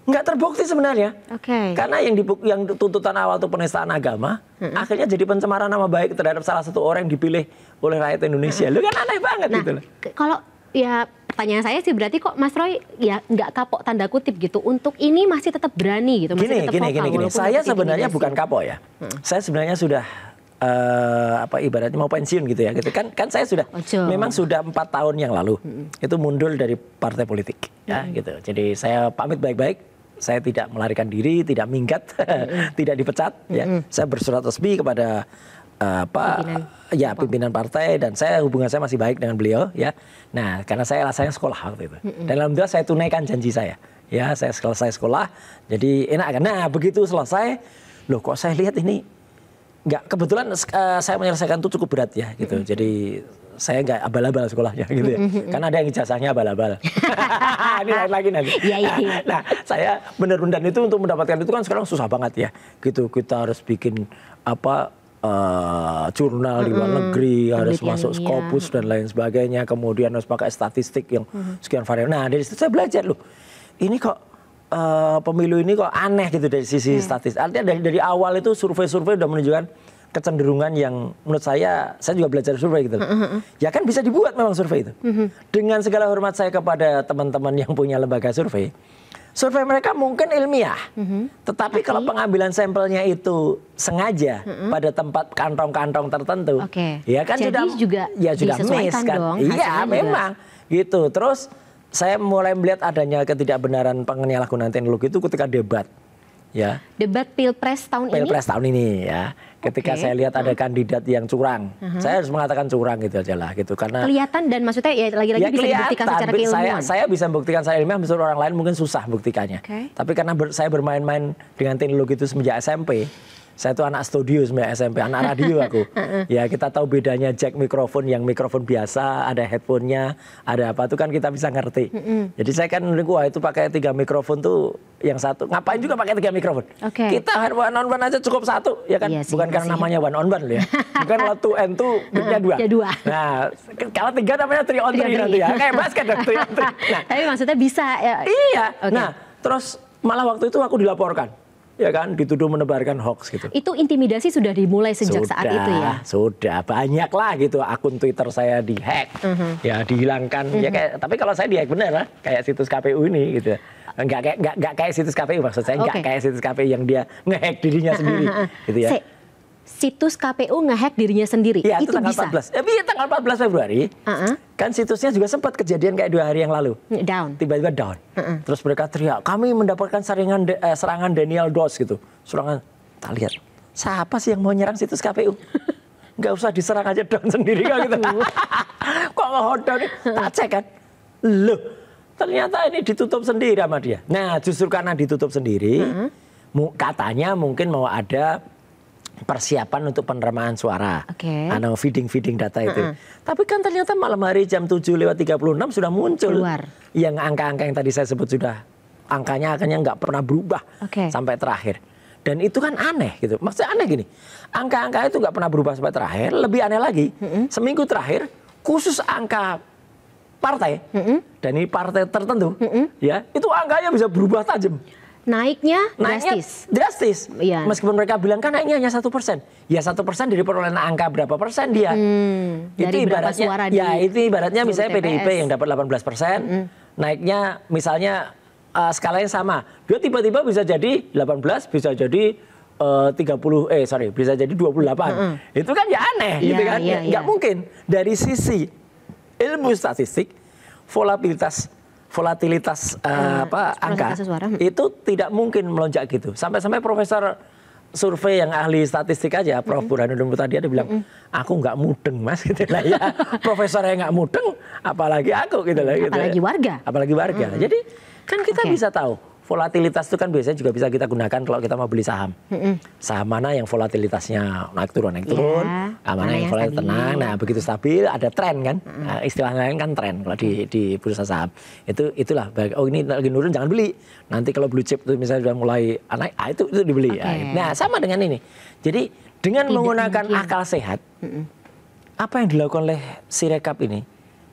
B: nggak terbukti sebenarnya. Okay. Karena yang di yang tuntutan awal itu penistaan agama, mm -hmm. akhirnya jadi pencemaran nama baik terhadap salah satu orang yang dipilih oleh rakyat Indonesia. Mm -hmm. Lu kan aneh banget nah, gitu loh. Kalau
A: ya pertanyaan saya sih berarti kok Mas Roy ya nggak kapok tanda kutip gitu untuk ini masih tetap berani gitu masih gini, tetap gini, vokal, gini, gini. saya
B: sebenarnya bukan kapok ya hmm. saya sebenarnya sudah uh, apa ibaratnya mau pensiun gitu ya gitu kan kan saya sudah Ojo. memang sudah empat tahun yang lalu hmm. itu mundur dari partai politik ya, hmm. ya gitu jadi saya pamit baik-baik saya tidak melarikan diri, tidak minggat, -hmm. tidak dipecat. Ya. -hmm. ya. Saya bersurat resmi kepada Eh, apa pimpinan. ya pimpinan partai dan saya hubungan saya masih baik dengan beliau ya. Nah, karena saya rasanya sekolah waktu itu. mm Dan alhamdulillah saya tunaikan janji saya. Ya, saya selesai sekolah, jadi enak kan. Nah, begitu selesai, loh kok saya lihat ini nggak kebetulan uh, saya menyelesaikan itu cukup berat ya gitu. mm -hmm. Jadi saya nggak abal-abal sekolahnya gitu ya. Karena ada yang ijazahnya abal-abal. Ini lain lagi nanti. Ya, ya, ya. Nah, saya benar-benar itu untuk mendapatkan itu kan sekarang susah banget ya. Gitu kita harus bikin apa uh, jurnal mm -hmm. luar negeri harus masuk iya. Scopus dan lain sebagainya kemudian harus pakai statistik yang mm -hmm. sekian varian nah dari situ saya belajar loh ini kok uh, pemilu ini kok aneh gitu dari sisi hmm. Iya. statistik artinya dari dari awal itu survei-survei udah menunjukkan kecenderungan yang menurut saya saya juga belajar survei gitu loh. Mm -hmm. ya kan bisa dibuat memang survei itu mm -hmm. dengan segala hormat saya kepada teman-teman yang punya lembaga survei Survei mereka mungkin ilmiah, mm -hmm. tetapi okay. kalau pengambilan sampelnya itu sengaja mm -hmm. pada tempat kantong-kantong tertentu, okay. ya kan Jadi sudah juga
C: ya sudah miss kan, dong, iya memang
B: juga. gitu. Terus saya mulai melihat adanya ketidakbenaran pengennya teknologi itu ketika debat, ya.
A: Debat pilpres tahun pilpres ini. Pilpres
B: tahun ini ya ketika okay. saya lihat ada hmm. kandidat yang curang, uh -huh. saya harus mengatakan curang gitu aja lah gitu karena
A: kelihatan dan maksudnya ya lagi-lagi ya bisa dibuktikan secara keilmuan. Saya, saya
B: bisa membuktikan saya ilmiah, menurut orang lain mungkin susah buktikannya. Okay. Tapi karena ber, saya bermain-main dengan teknologi itu semenjak SMP, saya itu anak studio sebenarnya SMP, anak radio aku. ya kita tahu bedanya jack mikrofon yang mikrofon biasa, ada headphonenya, ada apa tuh kan kita bisa ngerti. Jadi saya kan wah itu pakai tiga mikrofon tuh yang satu. Ngapain juga pakai tiga mikrofon? Okay. Kita one on one aja cukup satu ya kan? Iya Bukan iya karena sih. namanya one on one ya. Bukan waktu two and two bednya dua. Ya, dua. Nah kalau tiga namanya three on three, three. nanti ya. Kayak basket dong three on
C: three. Nah, Tapi maksudnya bisa
A: ya. Iya.
B: Okay. Nah terus malah waktu itu aku dilaporkan ya kan dituduh menebarkan hoax gitu.
A: Itu intimidasi sudah dimulai sejak sudah, saat itu ya.
B: Sudah banyak lah gitu akun Twitter saya dihack, mm -hmm. ya dihilangkan. Mm -hmm. Ya mhm. kayak tapi kalau saya dihack benar lah, kayak situs KPU ini gitu. Enggak kayak enggak, kayak situs KPU maksud saya, enggak okay. kayak situs KPU yang dia ngehack dirinya sendiri gitu ya. Se
A: situs KPU ngehack dirinya sendiri. Ya, itu, itu tanggal bisa. 14. Ya,
B: eh, iya, tanggal 14 Februari. Uh-uh. Kan situsnya juga sempat kejadian kayak dua hari yang lalu. Down. Tiba-tiba down. Uh-uh. Terus mereka teriak, "Kami mendapatkan serangan eh, serangan Daniel Dos gitu." Serangan. Kita lihat. Siapa sih yang mau nyerang situs KPU? Gak usah diserang aja down sendiri kan gitu. Kok mau down? Tak cek kan. Loh, ternyata ini ditutup sendiri sama dia. Nah, justru karena ditutup sendiri, uh-huh. katanya mungkin mau ada persiapan untuk penerimaan suara. Okay. Anu feeding feeding data itu. Uh -uh. Tapi kan ternyata malam hari jam 7 lewat 36 sudah muncul. Keluar. Yang angka-angka yang tadi saya sebut sudah angkanya akhirnya nggak pernah berubah okay. sampai terakhir. Dan itu kan aneh gitu. Maksudnya aneh gini. Angka-angka itu nggak pernah berubah sampai terakhir. Lebih aneh lagi, Uh -uh. seminggu terakhir khusus angka partai Uh -uh. dan ini partai tertentu Uh -uh. ya, itu angkanya bisa berubah tajam naiknya drastis. Naiknya drastis. Ya. Meskipun mereka bilang kan naiknya hanya satu persen, ya satu persen dari perolehan angka berapa persen dia. Hmm, itu ibaratnya, suara ya, di itu ibaratnya misalnya TPS. PDIP yang dapat 18 persen, hmm. naiknya misalnya uh, eh, yang sama, dia tiba-tiba bisa jadi 18, bisa jadi eh, tiga puluh, eh sorry, bisa jadi 28. Mm -hmm. Itu kan ya aneh, yeah, gitu kan? Yeah, yeah. mungkin. Dari sisi ilmu statistik, volatilitas volatilitas uh, apa angka hmm. itu tidak mungkin melonjak gitu. Sampai-sampai profesor survei yang ahli statistik aja Prof mm -hmm. Burhanuddin tadi ada bilang mm -hmm. aku nggak mudeng Mas gitu lah ya. profesor yang nggak mudeng apalagi aku gitu lah gitu. Apalagi ya. warga. Apalagi warga. Mm -hmm. Jadi kan kita okay. bisa tahu volatilitas itu kan biasanya juga bisa kita gunakan kalau kita mau beli saham. mm hmm Saham mana yang volatilitasnya naik turun naik iya, turun, yeah. mana, mana yang, yang volatilitas stabil. tenang. Nah begitu stabil ada tren kan, mm-hmm. nah, istilah lain kan tren kalau di di perusahaan saham itu itulah. Oh ini lagi turun jangan beli. Nanti kalau blue chip itu misalnya sudah mulai ah, naik, ah, itu itu dibeli. Okay. Ah, nah sama dengan ini. Jadi dengan Tidak menggunakan mungkin. akal sehat, mm hmm apa yang dilakukan oleh Sirekap ini?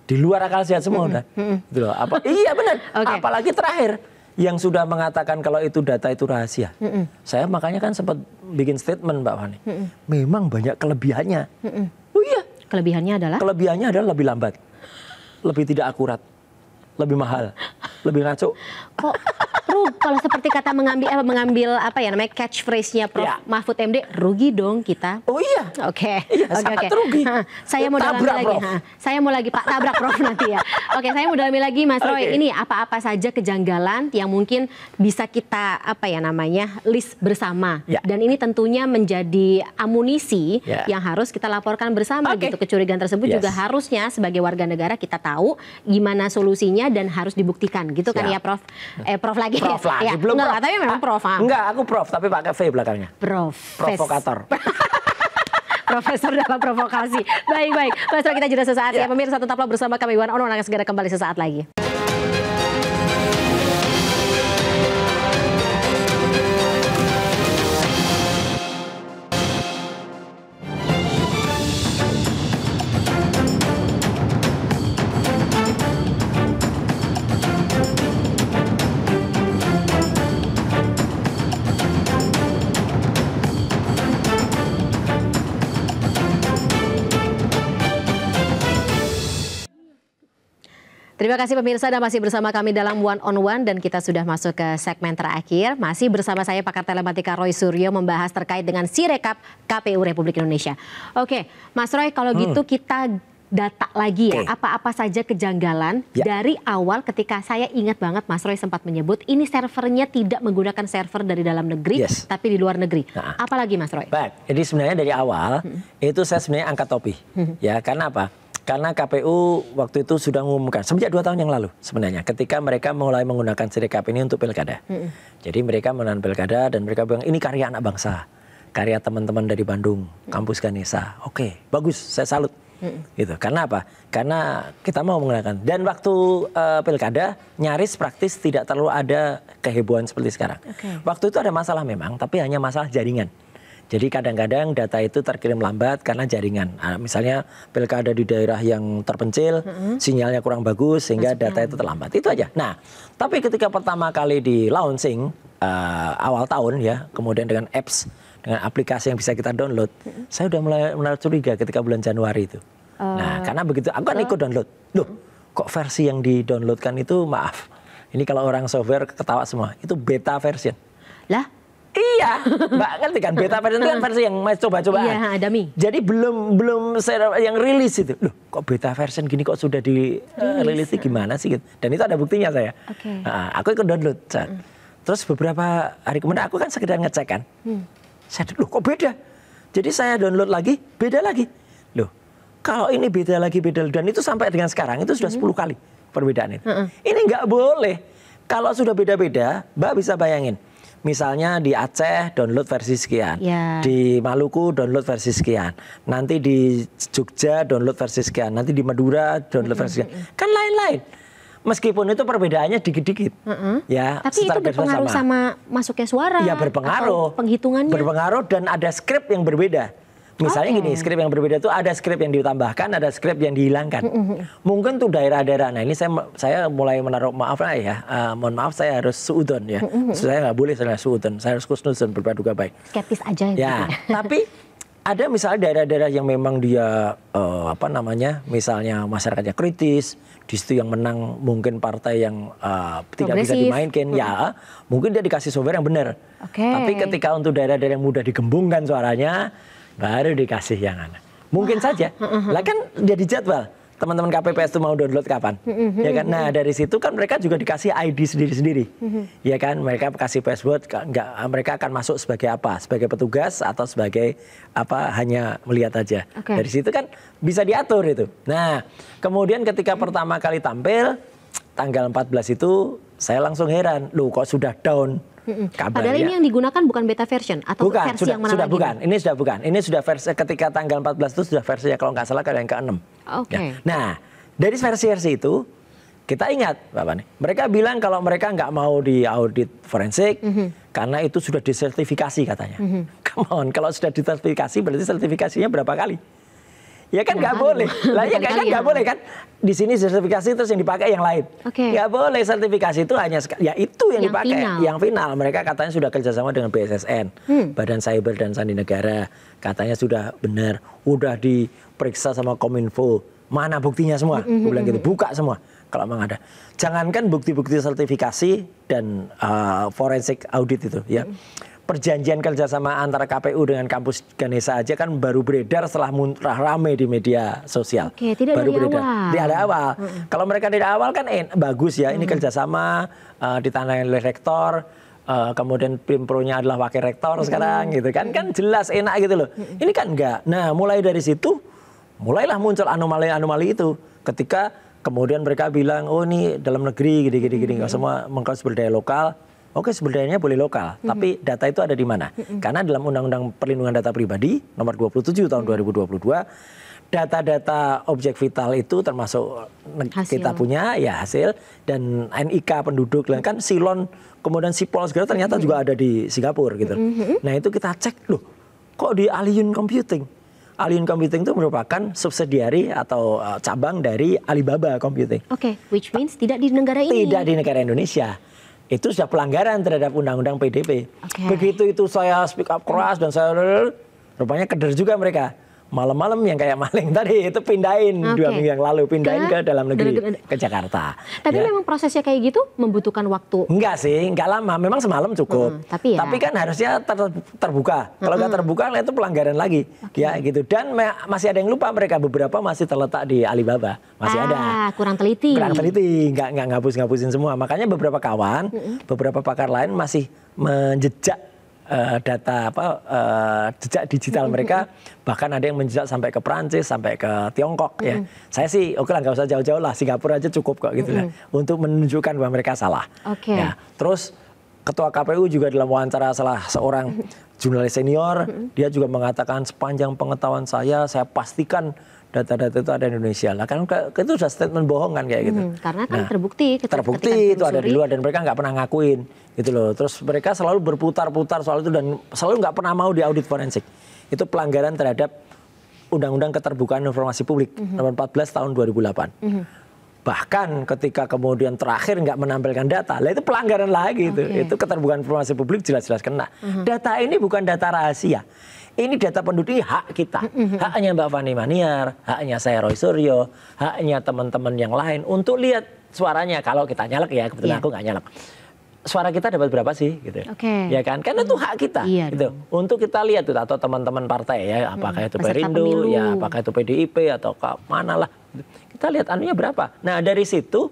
B: di luar akal sehat semua mm -hmm. udah. Mm -hmm. Apa, iya benar. Okay. Apalagi terakhir yang sudah mengatakan kalau itu data itu rahasia. Mm -mm. Saya makanya kan sempat bikin statement Mbak Fani. Mm -mm. Memang banyak kelebihannya.
A: Mm -mm. Oh iya. Kelebihannya adalah?
B: Kelebihannya adalah lebih lambat. Lebih tidak akurat lebih mahal, lebih ngaco.
A: Kok rugi kalau seperti kata mengambil apa, mengambil apa ya namanya catchphrase-nya Prof ya. Mahfud MD, rugi dong kita. Oh iya. Oke. Okay. Iya, okay, okay. rugi. Ha, saya mau tabrak, dalami lagi. Ha, saya mau lagi Pak tabrak Prof nanti ya. Oke, okay, saya mau dalami lagi Mas Roy. Okay. Ini apa-apa saja kejanggalan yang mungkin bisa kita apa ya namanya list bersama. Ya. Dan ini tentunya menjadi amunisi ya. yang harus kita laporkan bersama okay. gitu. Kecurigaan tersebut yes. juga harusnya sebagai warga negara kita tahu gimana solusinya dan harus dibuktikan gitu Siap. kan ya Prof. Eh Prof lagi. Prof lagi. Ya, Belum enggak, prof. tapi memang Prof. Ah. Enggak,
B: aku Prof tapi pakai V belakangnya. Prof. Provokator.
A: Profesor dalam provokasi. baik, baik. Mas kita jeda sesaat ya. ya. Pemirsa tetaplah bersama kami Iwan Ono akan segera kembali sesaat lagi. Terima kasih pemirsa dan masih bersama kami dalam One on One dan kita sudah masuk ke segmen terakhir. Masih bersama saya pakar telematika Roy Suryo membahas terkait dengan Sirekap KPU Republik Indonesia. Oke, Mas Roy kalau hmm. gitu kita data lagi ya, apa-apa okay. saja kejanggalan ya. dari awal ketika saya ingat banget Mas Roy sempat menyebut ini servernya tidak menggunakan server dari dalam negeri yes. tapi di luar negeri. Nah. Apalagi Mas Roy? Baik,
B: jadi sebenarnya dari awal hmm. itu saya sebenarnya angkat topi. Hmm. Ya, karena apa? Karena KPU waktu itu sudah mengumumkan sejak dua tahun yang lalu sebenarnya ketika mereka mulai menggunakan sirekap ini untuk pilkada. Mm -hmm. Jadi mereka menang pilkada dan mereka bilang ini karya anak bangsa, karya teman-teman dari Bandung, kampus Ganesa. Oke, okay, bagus, saya salut. Mm -hmm. Gitu. Karena apa? Karena kita mau menggunakan dan waktu uh, pilkada nyaris praktis tidak terlalu ada kehebohan seperti sekarang. Okay. Waktu itu ada masalah memang, tapi hanya masalah jaringan. Mm jadi kadang-kadang data itu terkirim lambat karena jaringan. Nah, misalnya pilkada di daerah yang terpencil, mm-hmm. sinyalnya kurang bagus sehingga data itu terlambat. Itu aja. Nah, tapi ketika pertama kali di launching uh, awal tahun ya, kemudian dengan apps, dengan aplikasi yang bisa kita download, mm-hmm. saya udah mulai menaruh curiga ketika bulan Januari itu.
C: Uh, nah, eh, karena
B: begitu aku kan ikut download. Duh, kok versi yang didownloadkan itu maaf. Ini kalau orang software ketawa semua, itu beta version. Lah, Iya, Mbak kan kan beta version itu kan hmm. versi yang masih coba coba Iya, ada mi. Jadi belum belum yang rilis itu. Loh, kok beta version gini kok sudah di eh, rilis, uh, itu gimana sih gitu. Dan itu ada buktinya saya. Okay. Nah, aku ikut download. Mm. Terus beberapa hari kemudian aku kan sekedar ngecek kan. Hmm. Saya dulu kok beda. Jadi saya download lagi, beda lagi. Loh, kalau ini beda lagi beda dan itu sampai dengan sekarang itu sudah mm 10 kali perbedaan ini. -hmm. Ini nggak boleh. Kalau sudah beda-beda, Mbak bisa bayangin misalnya di Aceh download versi sekian, ya. di Maluku download versi sekian, nanti di Jogja download versi sekian, nanti di Madura download -hmm. versi sekian, kan lain-lain. Meskipun itu perbedaannya dikit-dikit, mm -hmm. ya. Tapi itu berpengaruh sama. sama masuknya suara. Ya berpengaruh. penghitungannya. Berpengaruh dan ada skrip yang berbeda. Misalnya okay. gini, skrip yang berbeda itu ada skrip yang ditambahkan, ada skrip yang dihilangkan. Mm -hmm. Mungkin tuh daerah-daerah. Nah ini saya saya mulai menaruh maaf lah ya, uh, mohon maaf saya harus suudon ya. Mm -hmm. Saya nggak boleh saya suudon, saya harus kusnudon berpaduka baik. Skeptis aja ya. ya. tapi ada misalnya daerah-daerah yang memang dia uh, apa namanya, misalnya masyarakatnya kritis, di situ yang menang mungkin partai yang uh, tidak bisa dimainkan hmm. ya mungkin dia dikasih software yang benar okay. tapi ketika untuk daerah-daerah yang mudah digembungkan suaranya baru dikasih yang anak. Mungkin saja. Lah kan jadi jadwal teman-teman KPPS itu mau download kapan, ya kan? Nah dari situ kan mereka juga dikasih ID sendiri-sendiri, ya kan? Mereka kasih password, enggak, mereka akan masuk sebagai apa? Sebagai petugas atau sebagai apa? Hanya melihat aja. Okay. Dari situ kan bisa diatur itu. Nah kemudian ketika pertama kali tampil tanggal 14 itu saya langsung heran, loh kok sudah down? Hmm. Kabarnya. Padahal ini
A: yang digunakan bukan beta version atau bukan, versi sudah, yang mana sudah lagi? Bukan,
B: ini? sudah bukan. Ini sudah versi ketika tanggal 14 itu sudah versi kalau nggak salah yang ke-6. Oke. Okay. Ya. Nah, dari versi-versi itu kita ingat Bapak nih, mereka bilang kalau mereka nggak mau di audit forensik mm -hmm. karena itu sudah disertifikasi katanya. Mm -hmm. Come on, kalau sudah disertifikasi berarti sertifikasinya berapa kali? Ya kan nggak boleh. Lah iya kan, kan ya kan nggak boleh kan. Di sini sertifikasi terus yang dipakai yang lain. nggak Okay. boleh sertifikasi itu hanya ya itu yang, yang dipakai final. yang final. Mereka katanya sudah kerjasama dengan BSSN, hmm. Badan Cyber dan Sandi Negara. Katanya sudah benar, udah diperiksa sama Kominfo. Mana buktinya semua? Mm -hmm. hmm Gue bilang hmm, gitu, hmm. buka semua kalau memang ada. Jangankan bukti-bukti sertifikasi dan uh, forensik audit itu ya. -hmm perjanjian kerjasama antara KPU dengan kampus Ganesa aja kan baru beredar setelah muntah rame di media sosial. Oke,
C: tidak baru dari beredar. awal. Tidak ada awal. Hmm.
B: Kalau mereka tidak awal kan eh, bagus ya. Hmm. Ini kerjasama uh, eh, ditandai oleh rektor. Uh, kemudian pimpronya adalah wakil rektor hmm. sekarang gitu kan kan jelas enak gitu loh. Hmm. Ini kan enggak. Nah mulai dari situ mulailah muncul anomali-anomali itu ketika kemudian mereka bilang oh ini dalam negeri gini-gini gini, gini, Hmm. semua mengkonsumsi berdaya lokal Oke, sebenarnya boleh lokal, mm -hmm. tapi data itu ada di mana? Mm -hmm. Karena dalam Undang-Undang Perlindungan Data Pribadi nomor 27 tahun 2022 data-data objek vital itu termasuk eh, hasil. kita punya ya hasil dan NIK penduduk dan kan silon kemudian sipol segala ternyata mm -hmm. juga ada di Singapura gitu. Mm -hmm. Nah itu kita cek loh kok di Aliyun Computing. Alien Computing itu merupakan subsidiari atau eh, cabang dari Alibaba Computing. Oke, okay, which means tidak di negara ini. Tidak di negara Indonesia itu sudah pelanggaran terhadap undang-undang PDP. Okay. Begitu itu saya speak up keras dan saya rupanya keder juga mereka malam-malam yang kayak maling tadi itu pindahin okay. dua minggu yang lalu pindahin ke, ke dalam negeri ke, ke Jakarta. Tapi ya. memang prosesnya kayak gitu membutuhkan waktu. Enggak sih, enggak lama. Memang semalam cukup. Hmm, tapi ya. Tapi kan harusnya ter, terbuka. Kalau nggak hmm. terbuka itu pelanggaran lagi. Okay. Ya gitu. Dan masih ada yang lupa mereka beberapa masih terletak di Alibaba. Masih ah, ada. kurang teliti. Kurang teliti, enggak enggak ngapus-ngapusin semua. Makanya beberapa kawan, hmm. beberapa pakar lain masih menjejak uh, data apa uh, jejak digital mereka bahkan ada yang menjejak sampai ke Perancis sampai ke Tiongkok ya saya sih oke lah nggak usah jauh-jauh lah Singapura aja cukup kok gitu lah untuk menunjukkan bahwa mereka salah okay. ya terus Ketua KPU juga dalam wawancara salah seorang jurnalis senior, dia juga mengatakan sepanjang pengetahuan saya, saya pastikan data-data itu ada di Indonesia lah kan itu sudah statement bohong kan kayak gitu hmm, karena kan nah, terbukti terbukti itu ada di luar dan mereka nggak pernah ngakuin gitu loh terus mereka selalu berputar-putar soal itu dan selalu nggak pernah mau diaudit forensik itu pelanggaran terhadap Undang-Undang Keterbukaan Informasi Publik mm -hmm. nomor 14 tahun 2008 mm -hmm bahkan ketika kemudian terakhir nggak menampilkan data, lah itu pelanggaran lagi itu. Okay. Itu keterbukaan informasi publik jelas-jelas kena. Uh mhm. -huh. Data ini bukan data rahasia. Ini data penduduk ini hak kita. uh mhm, -huh. Mhm. Haknya Mbak Fani Maniar, haknya saya Roy Suryo, haknya teman-teman yang lain untuk lihat suaranya kalau kita nyalek ya, kebetulan yeah. aku nggak nyalek. Suara kita dapat berapa sih gitu.
C: Okay. Ya kan?
B: Karena itu hak kita iya gitu. Dong. Untuk kita lihat tuh atau teman-teman partai ya, apakah itu -hmm. itu Perindo, ya apakah itu PDIP atau ke mana lah kita lihat anunya berapa. Nah dari situ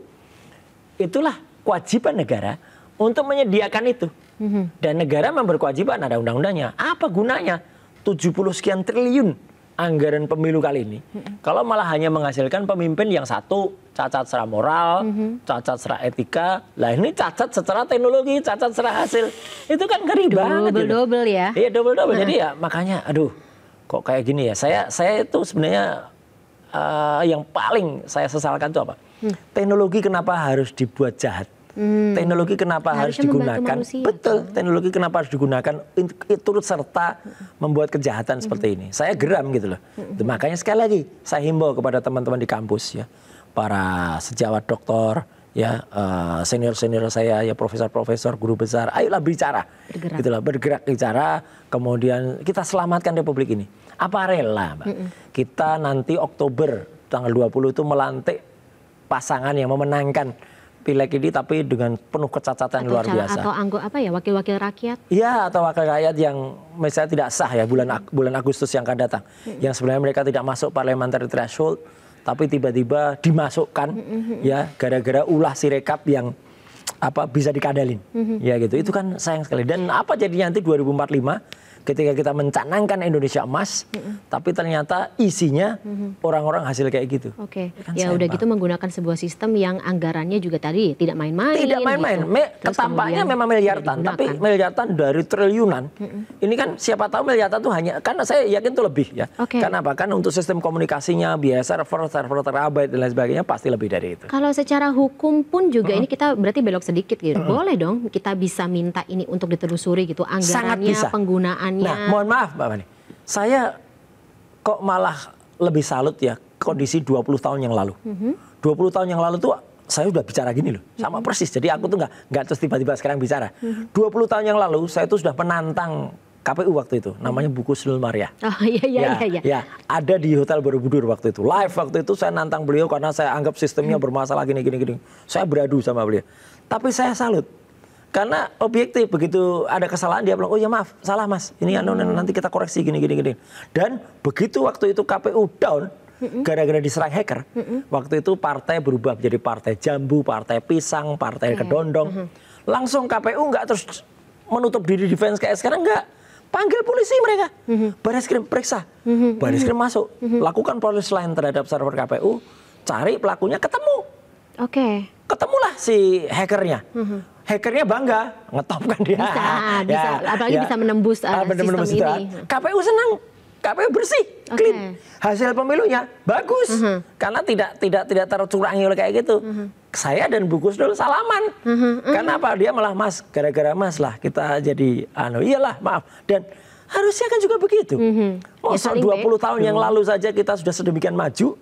B: itulah kewajiban negara untuk menyediakan itu. Mm-hmm. Dan negara berkewajiban ada undang-undangnya. Apa gunanya 70 sekian triliun anggaran pemilu kali ini? Mm-hmm. Kalau malah hanya menghasilkan pemimpin yang satu cacat secara moral, mm-hmm. cacat secara etika, lah ini cacat secara teknologi, cacat secara hasil. Itu kan ngeri double, banget. Double gitu. double ya. Iya double double. Nah. Jadi ya makanya aduh kok kayak gini ya. Saya saya itu sebenarnya uh, yang paling saya sesalkan itu apa? Hmm. Teknologi kenapa harus dibuat jahat?
C: Hmm. Teknologi
B: kenapa Harusnya harus digunakan? Betul, hmm. teknologi kenapa harus digunakan turut serta hmm. membuat kejahatan hmm. seperti ini. Saya geram gitu loh. Hmm. Makanya sekali lagi saya himbau kepada teman-teman di kampus ya, para sejawat doktor ya eh, senior senior senior saya ya profesor-profesor guru besar ayolah bicara bergerak. gitulah bergerak bicara kemudian kita selamatkan republik ini apa rela, Mm -mm. Kita nanti Oktober tanggal 20 itu melantik pasangan yang memenangkan pilek ini tapi dengan penuh kecacatan atau luar biasa. Atau
A: anggota apa ya wakil-wakil rakyat?
B: Iya atau wakil rakyat yang misalnya tidak sah ya bulan hmm. bulan Agustus yang akan datang, hmm. yang sebenarnya mereka tidak masuk parliamentary threshold tapi tiba-tiba dimasukkan
C: hmm. ya
B: gara-gara ulah sirekap yang apa bisa dikadalin hmm. ya gitu itu kan sayang sekali dan apa jadinya nanti 2045 ketika kita mencanangkan Indonesia emas, mm-hmm. tapi ternyata isinya mm-hmm. orang-orang mm-hmm. hasil kayak gitu. Oke. Okay. Ya kan ya udah gitu
A: menggunakan sebuah sistem yang anggarannya juga tadi tidak main-main. Tidak gitu. main-main. Gitu.
B: ketampaknya memang miliaran, tapi miliaran dari triliunan. Mm-hmm. Ini kan siapa tahu miliaran tuh hanya karena saya yakin itu lebih ya. Okay. Karena apa? Kan untuk sistem komunikasinya biasa server server terabyte dan lain sebagainya pasti lebih dari itu.
A: Kalau secara hukum pun juga mm-hmm. ini kita berarti belok sedikit gitu. Mm-hmm. Boleh dong kita bisa minta ini untuk diterusuri gitu anggarannya, penggunaan pertanyaannya. Nah, mohon
B: maaf Mbak Fani. Saya kok malah lebih salut ya kondisi 20 tahun yang lalu. Mm -hmm. 20 tahun yang lalu tuh saya sudah bicara gini loh, mhm. sama mm-hmm. persis. Jadi aku tuh nggak nggak terus tiba-tiba sekarang bicara. Mm-hmm. 20 tahun yang lalu saya tuh sudah penantang KPU waktu itu, namanya buku Sunil Maria.
C: Oh iya iya ya, iya, iya. Ya,
B: ada di Hotel Borobudur waktu itu. Live waktu itu saya nantang beliau karena saya anggap sistemnya mhm. bermasalah gini gini gini. Saya beradu sama beliau. Tapi saya salut karena objektif begitu ada kesalahan dia bilang oh ya maaf salah mas ini anu, anu nanti kita koreksi gini gini gini. Dan begitu waktu itu KPU down gara-gara diserang hacker waktu itu partai berubah menjadi partai jambu, partai pisang, partai kedondong. Langsung KPU nggak terus menutup diri defense kayak sekarang nggak panggil polisi mereka. Baris krim periksa. Baris krim masuk. Lakukan polis lain terhadap server KPU. Cari pelakunya ketemu. Oke. Okay. Ketemulah si hackernya hackernya bangga ngetop kan dia. Bisa, ya, bisa. Apalagi ya, bisa menembus, uh, sistem menembus sistem ini. Ah. KPU senang, KPU bersih, okay. clean. Hasil pemilunya bagus uh mhm. -huh. karena tidak tidak tidak tercurangi oleh kayak gitu. Uh mhm. -huh. Saya dan Bu dulu salaman. Mm -hmm. Mm -hmm. Karena apa? Dia malah Mas, gara-gara Mas lah kita jadi anu. Iyalah, maaf. Dan harusnya kan juga begitu. Mm -hmm. Oh, Masa ya, 20 be. tahun yang lalu saja kita sudah sedemikian maju.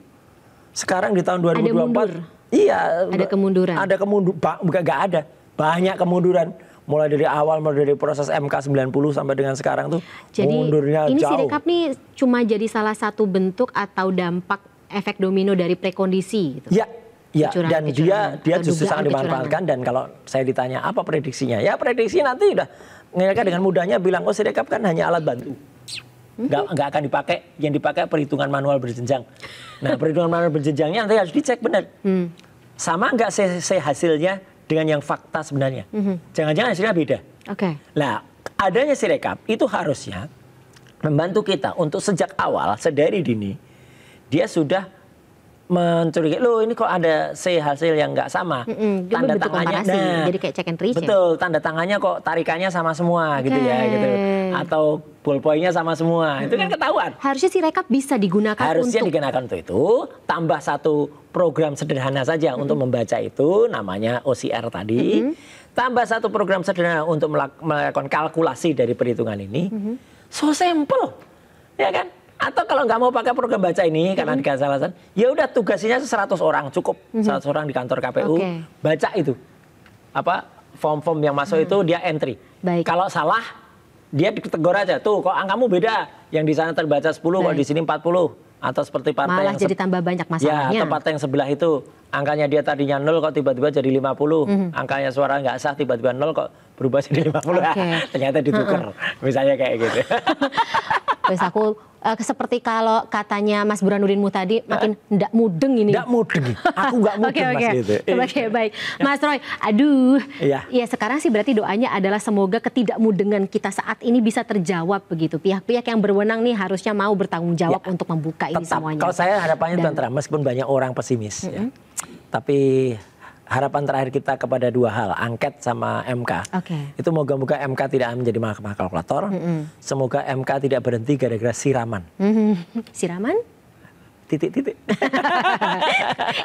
B: Sekarang di tahun 2024 ada mundur. Iya, ada kemunduran. Ada kemundur, bukan nggak ada banyak kemunduran mulai dari awal mulai dari proses MK 90 sampai dengan sekarang tuh jadi, mundurnya ini jauh. ini Sirekap
A: nih cuma jadi salah satu bentuk atau dampak efek domino dari prekondisi gitu. Ya.
B: Ya, kecurangan, dan kecurangan, dia dia justru sangat dimanfaatkan dan kalau saya ditanya apa prediksinya? Ya prediksi nanti udah mereka iya. dengan mudahnya bilang oh Sirekap kan hanya alat bantu. Hmm? Nggak, mm nggak akan dipakai, yang dipakai perhitungan manual berjenjang. Nah, perhitungan manual berjenjangnya nanti harus dicek benar. Hmm. Sama nggak sih hasilnya dengan yang fakta sebenarnya. Mhm. Jangan-jangan mm -hmm. hasilnya beda. Oke. Okay. Nah, adanya sirekap itu harusnya membantu kita untuk sejak awal sedari dini dia sudah mencurigai lo ini kok ada hasil yang nggak sama mm
C: -hmm. Dia tanda tangannya nah, jadi
B: kayak check and trace ya? betul ya? tanda tangannya kok tarikannya sama semua okay. gitu ya gitu atau pulpoinya sama semua mm -hmm. itu kan ketahuan harusnya si rekap bisa digunakan harusnya untuk... digunakan untuk itu tambah satu program sederhana saja mm -hmm. untuk membaca itu namanya OCR tadi mm -hmm. tambah satu program sederhana untuk melakukan kalkulasi dari perhitungan ini mm -hmm. so simple ya kan atau kalau nggak mau pakai program baca ini hmm. karena mm-hmm. dikasih alasan, ya udah tugasnya 100 orang cukup. Hmm. 100 orang di kantor KPU okay. baca itu. Apa form-form yang masuk hmm. itu dia entry. Baik. Kalau salah dia ditegur aja. Tuh kok angkamu beda. Yang di sana terbaca 10, Baik. kalau di sini 40 atau seperti partai malah yang jadi
A: tambah banyak ya, masalahnya. Ya, tempat
B: yang sebelah itu angkanya dia tadinya nol kok tiba-tiba jadi 50. Mm -hmm. Angkanya suara nggak sah tiba-tiba nol kok berubah jadi 50. Okay. Ternyata ditukar. mm -hmm. Misalnya kayak gitu.
A: Terus aku uh, seperti kalau katanya Mas Mu tadi makin ndak mudeng ini. Ndak mudeng. Aku nggak mudeng okay, okay. Mas gitu. Oke, okay, iya. baik. Mas Roy, aduh. Iya. Ya sekarang sih berarti doanya adalah semoga ketidakmudengan kita saat ini bisa terjawab begitu. Pihak-pihak yang berwenang nih harusnya mau bertanggung jawab ya. untuk membuka ini semuanya. Kalau saya harapannya Dan, tentera
B: meskipun banyak orang pesimis mm -hmm. ya. Tapi harapan terakhir kita kepada dua hal, angket sama MK. Okay. Itu moga-moga MK tidak menjadi mahkamah kalkulator. Mm -hmm. Semoga MK tidak berhenti gara-gara siraman.
A: Mm -hmm. Siraman? titik-titik.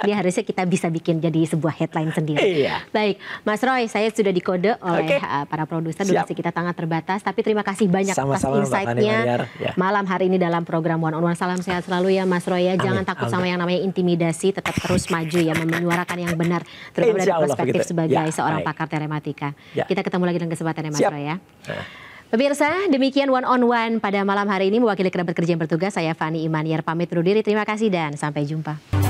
A: Ini harusnya kita bisa bikin jadi sebuah headline sendiri. Iya. Baik, Mas Roy, saya sudah dikode oleh okay. Uh, para produser durasi kita tangan terbatas, tapi terima kasih banyak atas insight-nya ya. malam hari ini dalam program One on One. Salam sehat selalu ya Mas Roy ya. Jangan takut Amin. sama yang namanya intimidasi, tetap terus maju ya menyuarakan yang benar terutama dari perspektif begitu. sebagai ya, seorang baik. pakar telematika. Ya. Kita ketemu lagi dengan kesempatan ya Mas Siap. Roy ya. ya. Pemirsa, demikian One on One pada malam hari ini. Mewakili kerabat kerja yang bertugas, saya Fani Imaniar pamit undur diri. Terima kasih dan sampai jumpa.